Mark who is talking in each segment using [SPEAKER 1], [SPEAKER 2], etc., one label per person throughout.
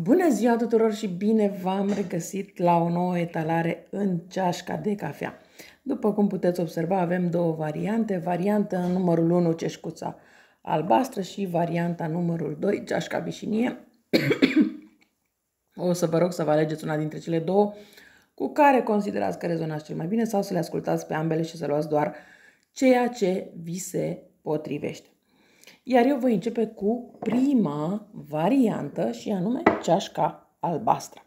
[SPEAKER 1] Bună ziua tuturor și bine v-am regăsit la o nouă etalare în ceașca de cafea. După cum puteți observa, avem două variante. Varianta numărul 1, ceșcuța albastră și varianta numărul 2, ceașca vișinie. o să vă rog să vă alegeți una dintre cele două cu care considerați că rezonați cel mai bine sau să le ascultați pe ambele și să luați doar ceea ce vi se potrivește. Iar eu voi începe cu prima variantă și anume ceașca albastră.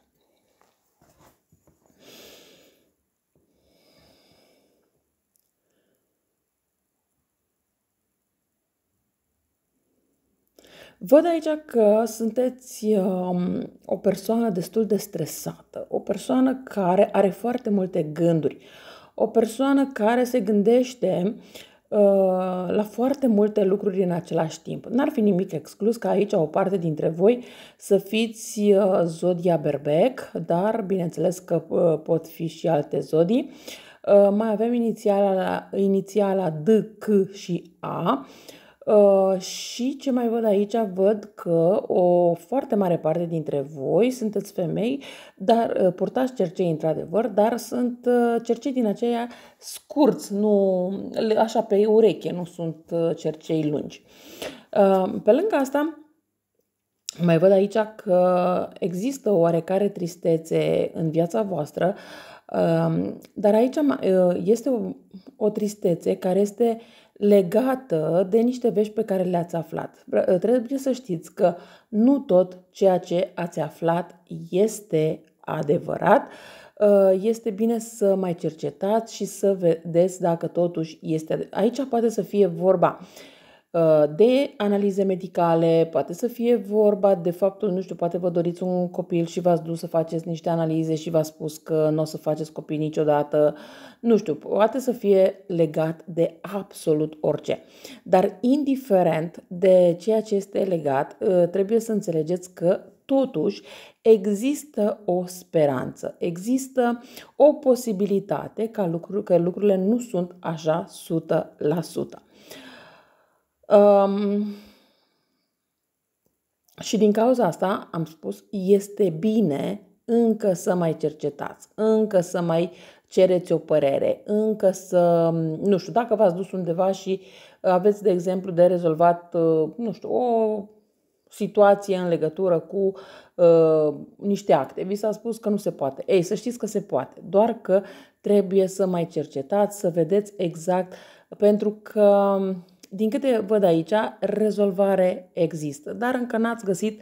[SPEAKER 1] Văd aici că sunteți um, o persoană destul de stresată, o persoană care are foarte multe gânduri, o persoană care se gândește Uh, la foarte multe lucruri în același timp. N-ar fi nimic exclus ca aici o parte dintre voi să fiți uh, zodia berbec, dar bineînțeles că uh, pot fi și alte zodii. Mai avem inițiala, inițiala D, C și A. Uh, și ce mai văd aici, văd că o foarte mare parte dintre voi sunteți femei, dar uh, purtați cercei într-adevăr, dar sunt uh, cercei din aceia scurți, nu așa pe ureche, nu sunt uh, cercei lungi. Uh, pe lângă asta, mai văd aici că există o oarecare tristețe în viața voastră, dar aici este o, o tristețe care este uh, legată de niște vești pe care le-ați aflat. Ă, trebuie să știți că nu tot ceea ce ați aflat este adevărat. Ă, este bine să mai cercetați și să vedeți dacă totuși este. Aici poate să fie vorba Uh, de analize medicale, poate să fie vorba de faptul, nu știu, poate vă doriți un copil și v-ați dus să faceți niște analize și v-a spus că nu o să faceți copii niciodată, nu știu, poate să fie legat de absolut orice. Dar indiferent de ceea ce este legat, uh, trebuie să înțelegeți că totuși există o speranță, există o posibilitate ca lucruri, că lucrurile nu sunt așa 100%. Um, și din cauza asta, am spus, este bine încă să mai cercetați, încă să mai cereți o părere, încă să, nu știu, dacă v-ați dus undeva și aveți, de exemplu, de rezolvat, uh, nu știu, o situație în legătură cu uh, niște acte. Vi s-a spus că nu se poate. Ei, să știți că se poate, doar că trebuie să mai cercetați, să vedeți exact, pentru că din câte văd aici, rezolvare există, dar încă n-ați găsit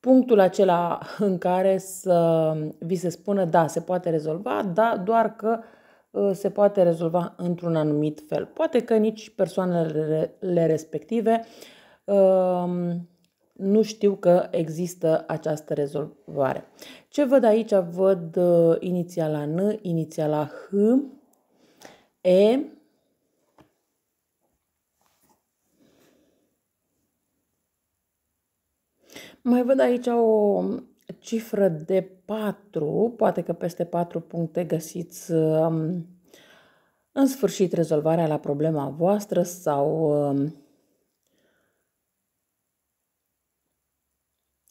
[SPEAKER 1] punctul acela în care să vi se spună da, se poate rezolva, da, doar că ă, se poate rezolva într-un anumit fel. Poate că nici persoanele respective ă, nu știu că există această rezolvare. Ce văd aici? Văd ă, inițiala N, inițiala H, E, Mai văd aici o cifră de 4, poate că peste 4 puncte găsiți um, în sfârșit rezolvarea la problema voastră sau um,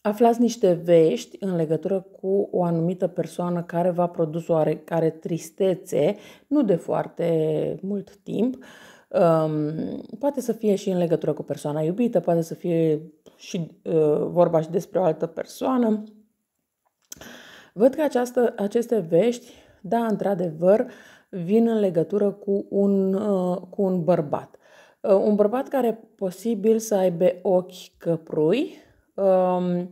[SPEAKER 1] aflați niște vești în legătură cu o anumită persoană care v-a produs oarecare tristețe, nu de foarte mult timp, uh, Um, poate să fie și în legătură cu persoana iubită, poate să fie și uh, vorba și despre o altă persoană. Văd că această, aceste vești, da, într-adevăr, vin în legătură cu un, uh, cu un bărbat. Uh, un bărbat care posibil să aibă ochi căprui, um,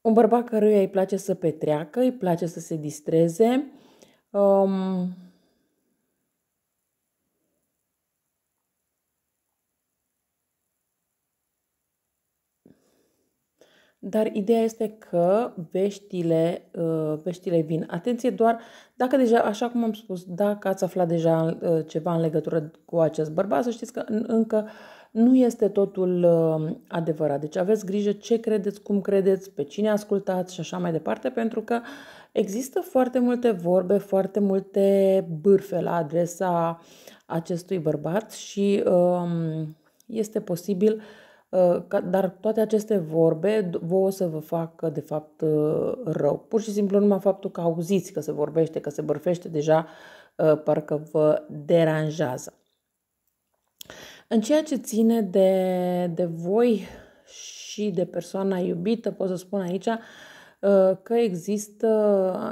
[SPEAKER 1] un bărbat căruia îi place să petreacă, îi place să se distreze, um, Dar ideea este că veștile, uh, veștile vin. Atenție doar dacă deja, așa cum am spus, dacă ați aflat deja uh, ceva în legătură cu acest bărbat, să știți că încă nu este totul uh, adevărat. Deci aveți grijă ce credeți, cum credeți, pe cine ascultați și așa mai departe, pentru că există foarte multe vorbe, foarte multe bârfe la adresa acestui bărbat și um, este posibil uh, Uh, dar toate aceste vorbe vă o să vă facă, de fapt, uh, rău. Pur și simplu numai faptul că auziți că se vorbește, că se bărfește, deja uh, parcă vă deranjează. În ceea ce ține de, de voi și de persoana iubită, pot să spun aici, uh, Uh, că există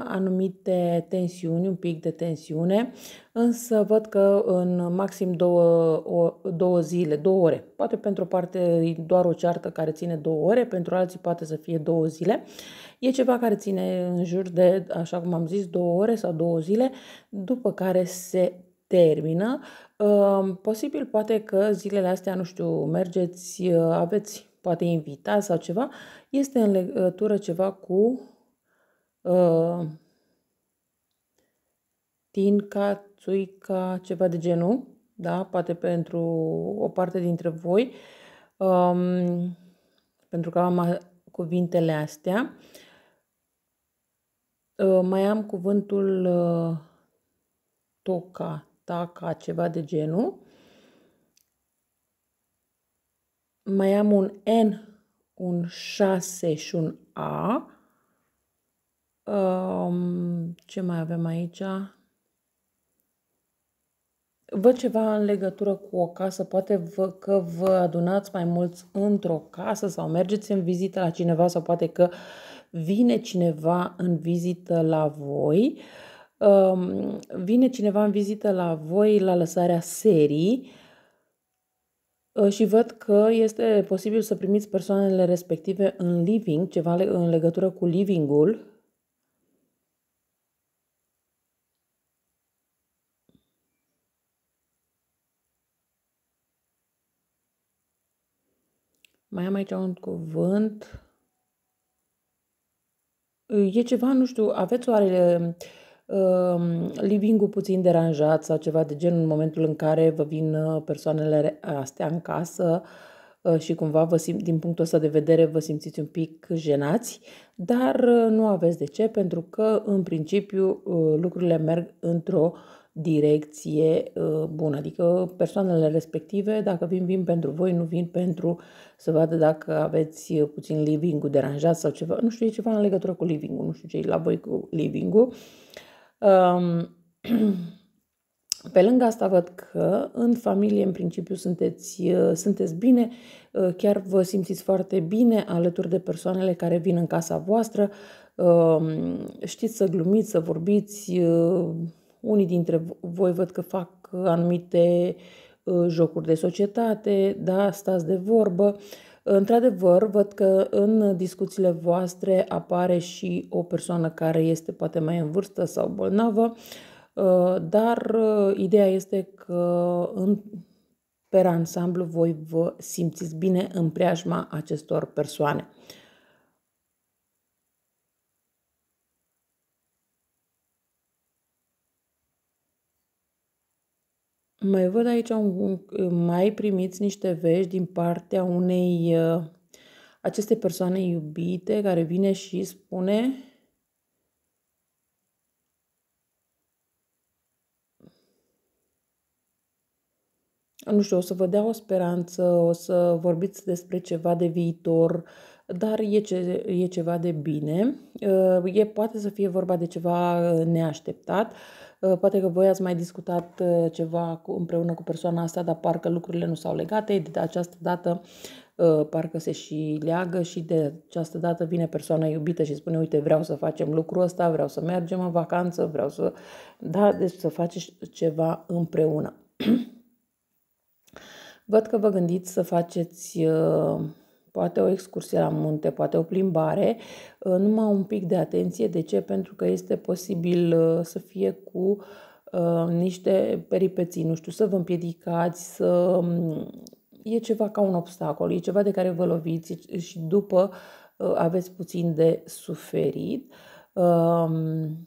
[SPEAKER 1] anumite tensiuni, un pic de tensiune, însă văd că în maxim două, o, două zile, două ore, poate pentru o parte e doar o ceartă care ține două ore, pentru alții poate să fie două zile, e ceva care ține în jur de, așa cum am zis, două ore sau două zile, după care se termină. Uh, posibil poate că zilele astea, nu știu, mergeți, uh, aveți poate invita sau ceva, este în legătură ceva cu uh, tinca, țuica, ceva de genul, da? poate pentru o parte dintre voi, um, pentru că am cuvintele astea. Uh, mai am cuvântul uh, toca, taca, ceva de genul. mai am un N, un 6 și un A. Um, ce mai avem aici? Văd ceva în legătură cu o casă, poate vă, că vă adunați mai mulți într-o casă sau mergeți în vizită la cineva sau poate că vine cineva în vizită la voi. Um, vine cineva în vizită la voi la lăsarea serii Ă, și văd că este posibil să primiți persoanele respective în living, ceva în legătură cu livingul. Mai am aici un cuvânt. E ceva, nu știu, aveți oare Ehm, living puțin deranjat sau ceva de genul în momentul în care vă vin uh, persoanele astea în casă uh, și cumva vă simt, din punctul ăsta de vedere vă simțiți un pic jenați, dar uh, nu aveți de ce pentru că în principiu lucrurile merg într-o direcție bună. Adică persoanele respective, dacă vin, vin pentru voi, nu vin pentru să vadă dacă aveți puțin living-ul deranjat sau ceva. Nu știu, e ceva în legătură cu living-ul, nu știu ce e la voi cu living-ul. Uh, Pe lângă asta văd că în familie, în principiu, sunteți, uh, sunteți bine, uh, chiar vă simțiți foarte bine alături de persoanele care vin în casa voastră, um, știți să glumiți, să vorbiți, uh, unii dintre voi văd că fac anumite jocuri de societate, da, stați de vorbă, Într-adevăr, văd că în discuțiile voastre apare și o persoană care este poate mai în vârstă sau bolnavă, uh, dar uh, ideea este că în, per ansamblu voi vă simțiți bine în preajma acestor persoane. Mai văd aici, un, mai primiți niște vești din partea unei uh, aceste persoane iubite care vine și spune nu știu, o să vă dea o speranță, o să vorbiți despre ceva de viitor, dar e, ce, e ceva de bine. Uh, e, poate să fie vorba de ceva neașteptat. Uh, poate că voi ați mai discutat uh, ceva cu, împreună cu persoana asta, dar parcă lucrurile nu s-au legate. De această dată uh, parcă se și leagă și de această dată vine persoana iubită și spune, uite, vreau să facem lucrul ăsta, vreau să mergem în vacanță, vreau să... Da, deci să faceți ceva împreună. Văd că vă gândiți să faceți poate o excursie la munte, poate o plimbare, uh, numai un pic de atenție. De ce? Pentru că este posibil uh, să fie cu uh, niște peripeții, nu știu, să vă împiedicați, să... Mm, e ceva ca un obstacol, e ceva de care vă loviți și după aveți puțin de suferit. Um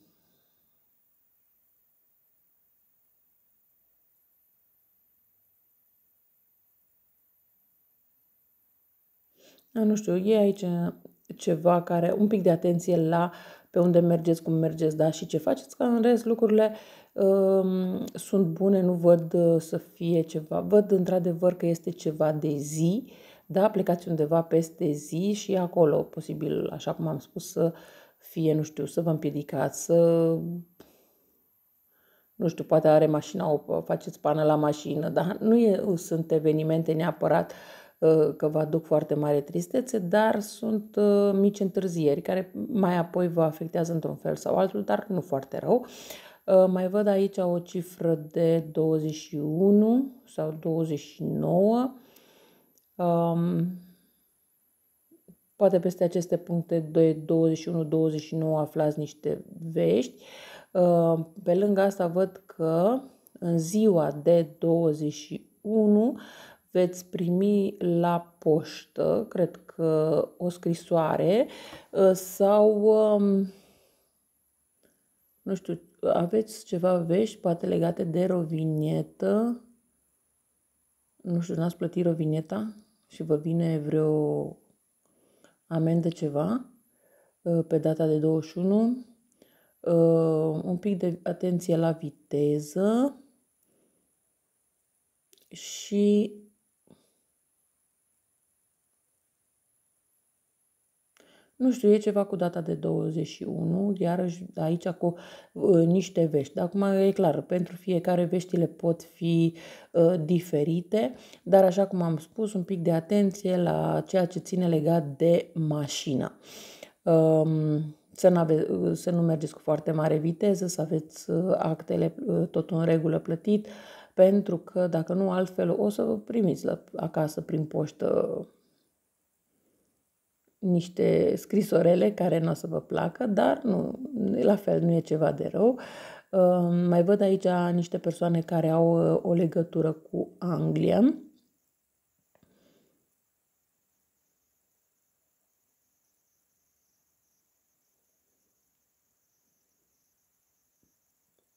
[SPEAKER 1] nu știu, e aici ceva care, un pic de atenție la pe unde mergeți, cum mergeți, da, și ce faceți, că în rest lucrurile um, sunt bune, nu văd uh, să fie ceva. Văd într-adevăr că este ceva de zi, da, plecați undeva peste zi și acolo, posibil, așa cum am spus, să fie, nu știu, să vă împiedicați, să nu știu, poate are mașina, o faceți pană la mașină, dar nu e, sunt evenimente neapărat uh, că vă aduc foarte mare tristețe, dar sunt uh, mici întârzieri care mai apoi vă afectează într-un fel sau altul, dar nu foarte rău. Uh, mai văd aici o cifră de 21 sau 29. Um, poate peste aceste puncte de 21-29 aflați niște vești. Uh, pe lângă asta văd că în ziua de 21 veți primi la poștă, cred că o scrisoare uh, sau um, nu știu, aveți ceva vești, poate legate de rovinietă. Nu știu, n-ați plătit rovineta și vă vine vreo amendă ceva uh, pe data de 21. Uh, un pic de atenție la viteză și Nu știu, e ceva cu data de 21, iarăși aici cu uh, niște vești. Acum e clar, pentru fiecare veștile pot fi uh, diferite, dar așa cum am spus, un pic de atenție la ceea ce ține legat de mașină. Um, să nu, ă, să nu mergeți cu foarte mare viteză, să aveți actele tot în regulă plătit, pentru că dacă nu altfel o să primiți la, acasă prin poștă niște scrisorele care nu o să vă placă, dar nu, la fel nu e ceva de rău. Ehm, mai văd aici niște persoane care au uh, o legătură cu Anglia.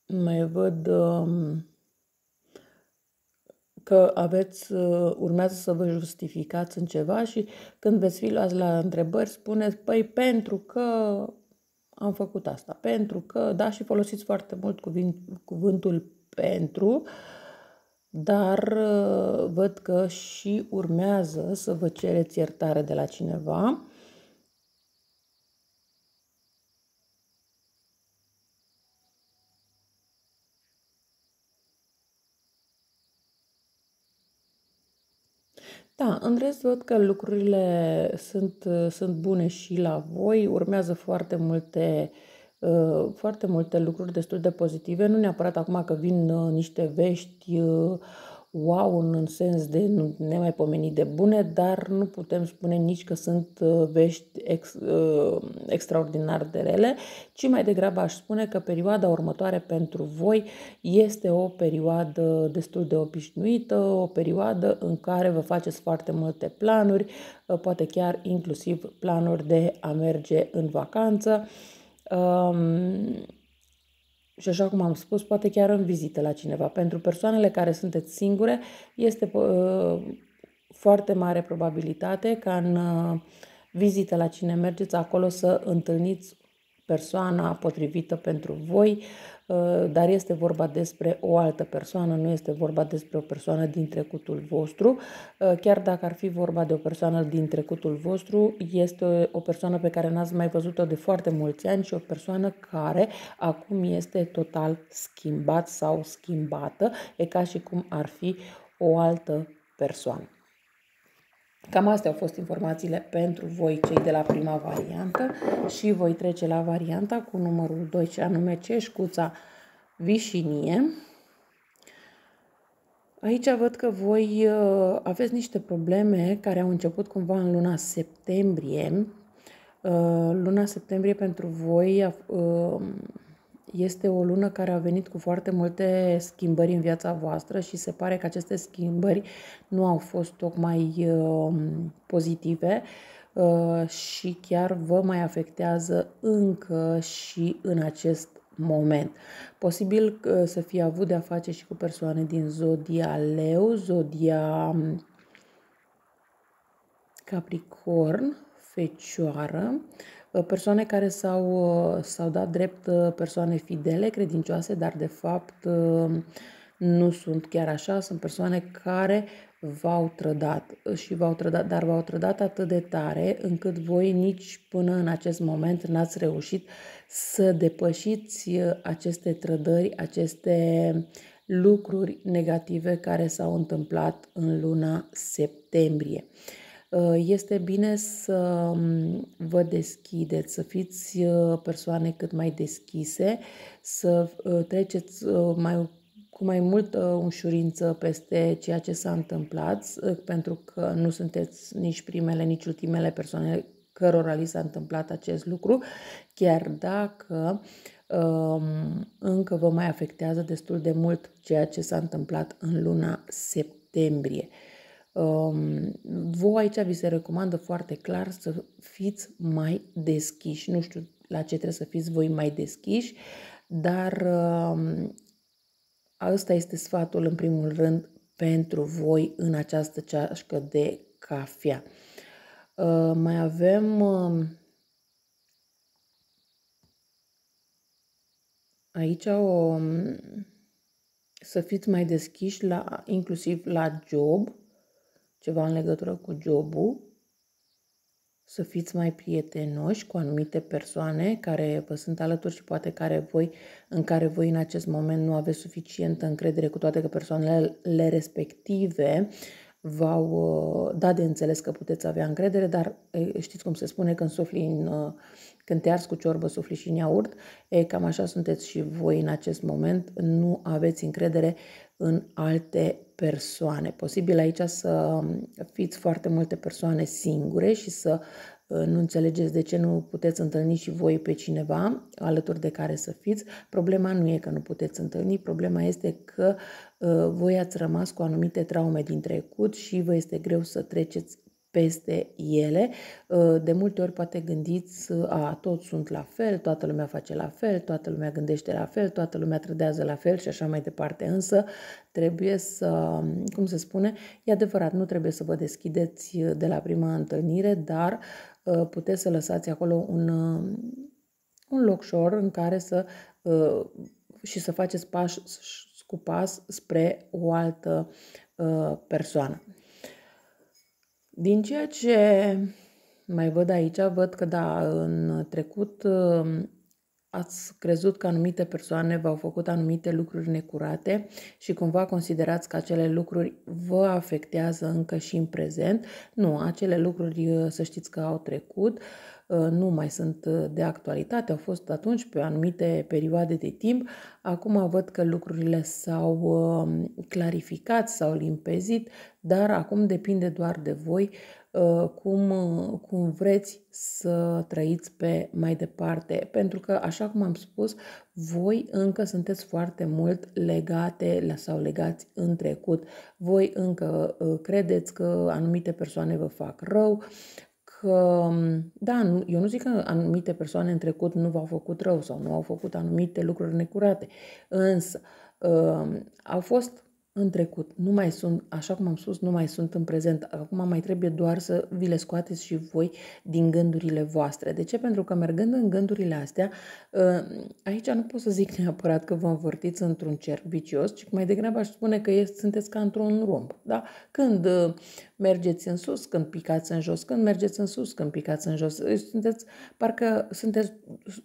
[SPEAKER 1] Mai văd um, că aveți, uh, urmează să vă justificați în ceva și când veți fi luați la întrebări, spuneți, păi pentru că am făcut asta, pentru că, da, și folosiți foarte mult cuvântul pentru, dar uh, văd că și urmează să vă cereți iertare de la cineva Da, în rest văd că lucrurile sunt, sunt bune și la voi, urmează foarte multe uh, foarte multe lucruri destul de pozitive, nu neapărat acum că vin uh, niște vești uh, wow în sens de nemaipomenit de bune, dar nu putem spune nici că sunt uh, vești ex, uh, extraordinar de rele, ci mai degrabă aș spune că perioada următoare pentru voi este o perioadă destul de obișnuită, o perioadă în care vă faceți foarte multe planuri, uh, poate chiar inclusiv planuri de a merge în vacanță. Um, și așa cum am spus, poate chiar în vizită la cineva. Pentru persoanele care sunteți singure, este uh, foarte mare probabilitate ca în uh, vizită la cine mergeți acolo să întâlniți persoana potrivită pentru voi, uh, dar este vorba despre o altă persoană, nu este vorba despre o persoană din trecutul vostru. Uh, chiar dacă ar fi vorba de o persoană din trecutul vostru, este o persoană pe care n-ați mai văzut-o de foarte mulți ani și o persoană care acum este total schimbat sau schimbată, e ca și cum ar fi o altă persoană. Cam astea au fost informațiile pentru voi, cei de la prima variantă și voi trece la varianta cu numărul 2, ce anume ceșcuța vișinie. Aici văd că voi uh, aveți niște probleme care au început cumva în luna septembrie. Uh, luna septembrie pentru voi uh, este o lună care a venit cu foarte multe schimbări în viața voastră și se pare că aceste schimbări nu au fost tocmai uh, pozitive uh, și chiar vă mai afectează încă și în acest moment. Posibil uh, să fie avut de-a face și cu persoane din zodia leu, zodia um, capricorn, fecioară, uh, Uh, persoane care s-au, uh, s-au dat drept uh, persoane fidele, credincioase, dar de fapt nu sunt chiar așa, sunt persoane care v-au trădat și v-au trădat, dar v-au trădat atât de tare încât voi nici până în acest moment n-ați reușit să depășiți aceste trădări, aceste lucruri negative care s-au întâmplat în luna septembrie. Uh, este bine să um, vă deschideți, să fiți uh, persoane cât mai deschise, să uh, treceți mai, cu mai multă ușurință peste ceea ce s-a întâmplat, pentru că nu sunteți nici primele, nici ultimele persoane cărora li s-a întâmplat acest lucru, chiar dacă um, încă vă mai afectează destul de mult ceea ce s-a întâmplat în luna septembrie. Voi aici vi se recomandă foarte clar să fiți mai deschiși. Nu știu la ce trebuie să fiți voi mai deschiși, dar ăsta este sfatul în primul rând pentru voi în această ceașcă de cafea. Mai avem aici o, să fiți mai deschiși la, inclusiv la job, ceva în legătură cu jobul, să fiți mai prietenoși cu anumite persoane care vă sunt alături și poate care voi, în care voi în acest moment nu aveți suficientă încredere, cu toate că persoanele respective v-au uh, dat de înțeles că puteți avea încredere, dar știți cum se spune când sufli în, uh, când te arzi cu ciorbă, sufli și în iaurt, e, cam așa sunteți și voi în acest moment, nu aveți încredere în alte persoane. Posibil aici să fiți foarte multe persoane singure și să uh, nu înțelegeți de ce nu puteți întâlni și voi pe cineva alături de care să fiți. Problema nu e că nu puteți întâlni, problema este că uh, voi ați rămas cu anumite traume din trecut și vă este greu să treceți peste ele. Uh, de multe ori poate gândiți, a, toți sunt la fel, toată lumea face la fel, toată lumea gândește la fel, toată lumea trădează la fel și așa mai departe. Însă trebuie să, cum se spune, e adevărat, nu trebuie să vă deschideți de la prima întâlnire, dar uh, puteți să lăsați acolo un, uh, un șor în care să și să faceți pași cu pas spre o altă persoană. Din ceea ce mai văd aici, văd că da, în trecut uh, ați crezut că anumite persoane v-au făcut anumite lucruri necurate și cumva considerați că acele lucruri vă afectează încă și în prezent. Nu, acele lucruri uh, să știți că au trecut. Uh, Uh, nu mai sunt uh, de actualitate, au fost atunci pe anumite perioade de timp. Acum văd că lucrurile s-au um, clarificat, s-au limpezit, dar acum depinde doar de voi uh, cum, cum vreți să trăiți pe mai departe. Pentru că, așa cum am spus, voi încă sunteți foarte mult legate sau legați în trecut. Voi încă credeți că anumite persoane vă fac rău, că, da, eu nu zic că anumite persoane în trecut nu v-au făcut rău sau nu au făcut anumite lucruri necurate, însă uh, au fost în trecut, nu mai sunt, așa cum am spus, nu mai sunt în prezent. Acum mai trebuie doar să vi le scoateți și voi din gândurile voastre. De ce? Pentru că mergând în gândurile astea, um, aici nu pot să zic neapărat că vă învârtiți într-un cerc vicios, ci mai degrabă aș spune că sunteți ca într-un romb. Da? Când uh, mergeți în sus când picați în jos, când mergeți în sus când picați în jos. Deci sunteți, parcă, sunteți,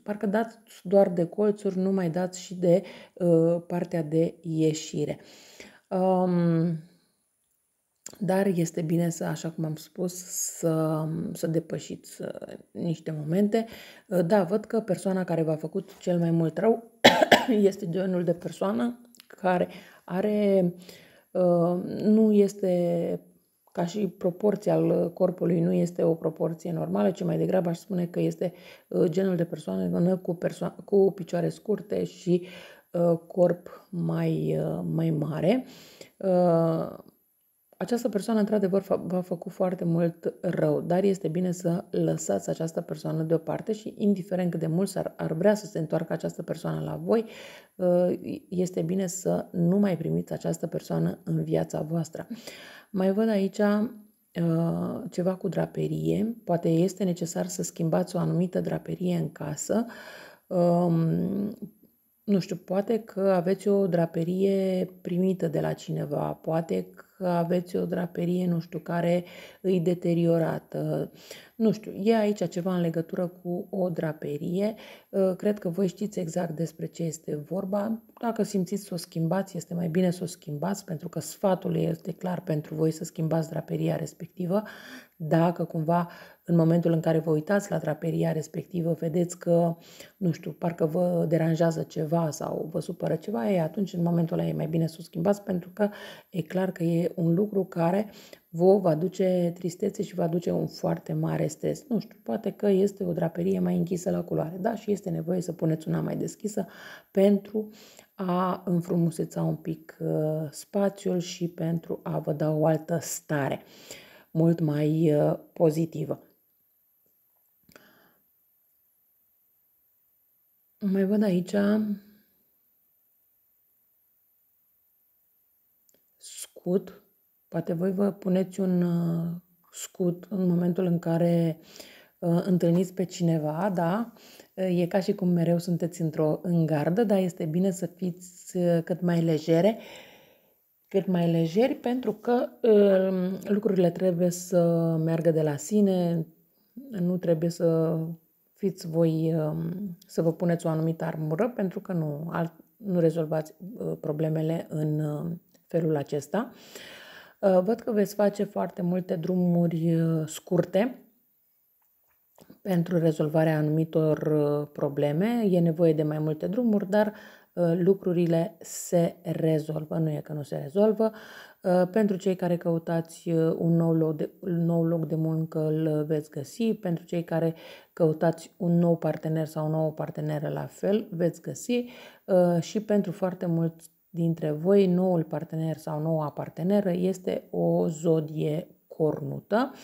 [SPEAKER 1] parcă dați doar de colțuri, nu mai dați și de uh, partea de ieșire. Um, dar este bine să, așa cum am spus, să, să depășiți uh, niște momente. Uh, da, văd că persoana care v-a făcut cel mai mult rău este genul de persoană care are, uh, nu este ca și proporția al uh, corpului nu este o proporție normală, ci mai degrabă aș spune că este uh, genul de persoană cu, perso- cu picioare scurte și uh, corp mai, mai mare. această persoană, într-adevăr, v-a făcut foarte mult rău, dar este bine să lăsați această persoană deoparte și, indiferent cât de mult ar, ar vrea să se întoarcă această persoană la voi, este bine să nu mai primiți această persoană în viața voastră. Mai văd aici uh, ceva cu draperie. Poate este necesar să schimbați o anumită draperie în casă. Um, nu știu, poate că aveți o draperie primită de la cineva, poate că aveți o draperie, nu știu, care îi deteriorată. Nu știu, e aici ceva în legătură cu o draperie. Uh, cred că voi știți exact despre ce este vorba. Dacă simțiți să o schimbați, este mai bine să o schimbați, pentru că sfatul este clar pentru voi să schimbați draperia respectivă. Dacă cumva în momentul în care vă uitați la draperia respectivă, vedeți că, nu știu, parcă vă deranjează ceva sau vă supără ceva, e atunci în momentul ăla e mai bine să o schimbați pentru că e clar că e un lucru care vă va duce tristețe și va duce un foarte mare stres. Nu știu, poate că este o draperie mai închisă la culoare, da, și este nevoie să puneți una mai deschisă pentru a înfrumuseța un pic uh, spațiul și pentru a vă da o altă stare mult mai uh, pozitivă. Mai văd aici scut. Poate voi vă puneți un uh, scut în momentul în care uh, întâlniți pe cineva, da? Uh, e ca și cum mereu sunteți într-o îngardă, dar este bine să fiți cât mai legere, cât mai legeri, pentru că lucrurile trebuie să meargă de la sine, nu trebuie să fiți voi um, să vă puneți o anumită armură, pentru că nu, alt, nu rezolvați uh, problemele în uh, felul acesta. Uh, văd că veți face foarte multe drumuri scurte pentru rezolvarea anumitor probleme. E nevoie de mai multe drumuri, dar lucrurile se rezolvă. Nu e că nu se rezolvă, Uh, pentru cei care căutați uh, un nou loc, de, un nou loc de muncă, îl veți găsi. Pentru cei care căutați un nou partener sau o nouă parteneră, la fel, veți găsi. Uh, și pentru foarte mulți dintre voi, noul partener sau noua parteneră este o zodie cornută. Uh,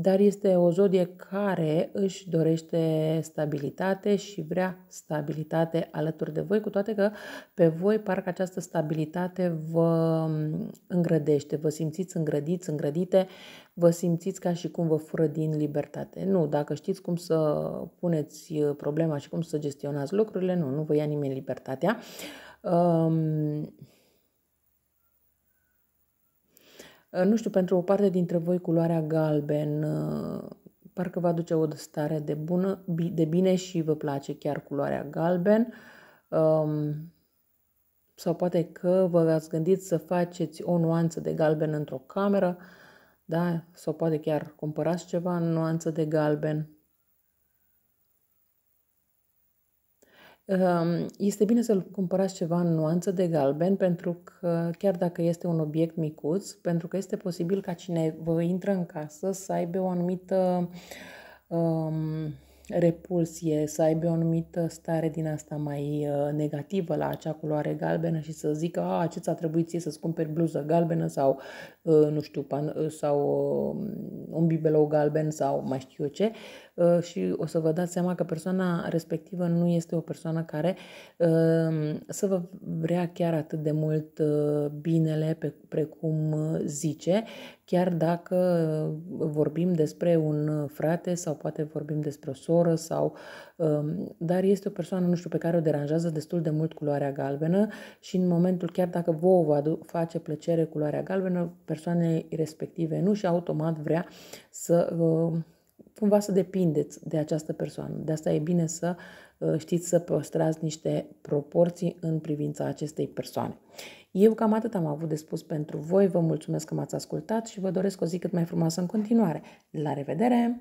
[SPEAKER 1] dar este o zodie care își dorește stabilitate și vrea stabilitate alături de voi, cu toate că pe voi parcă această stabilitate vă îngrădește, vă simțiți îngrădiți, îngrădite, vă simțiți ca și cum vă fură din libertate. Nu, dacă știți cum să puneți problema și cum să gestionați lucrurile, nu, nu vă ia nimeni libertatea. Um, Ă, nu știu, pentru o parte dintre voi culoarea galben ă, parcă vă aduce o stare de, bună, de bine și vă place chiar culoarea galben. Um, sau poate că vă ați gândit să faceți o nuanță de galben într-o cameră, da? sau poate chiar cumpărați ceva în nuanță de galben. Ehm, este bine să-l cumpărați ceva în nuanță de galben, pentru că chiar dacă este un obiect micuț, pentru că este posibil ca cine vă intră în casă să aibă o anumită um, repulsie, să aibă o anumită stare din asta mai uh, negativă la acea culoare galbenă și să zică, a, ți a trebuit ție să-ți cumperi bluză galbenă sau, uh, nu știu, pan, uh, sau un bibelou galben sau mai știu eu ce și o să vă dați seama că persoana respectivă nu este o persoană care să vă vrea chiar atât de mult binele pe, precum zice chiar dacă vorbim despre un frate sau poate vorbim despre o soră sau um, dar este o persoană, nu știu, pe care o deranjează destul de mult culoarea galbenă și în momentul, chiar dacă vouă vă face plăcere culoarea galbenă, persoanei respective nu și automat vrea să um, cumva să depindeți de această persoană. De asta e bine să uh, știți să păstrați niște proporții în privința acestei persoane. Eu cam atât am avut de spus pentru voi, vă mulțumesc că m-ați ascultat și vă doresc o zi cât mai frumoasă în continuare. La revedere!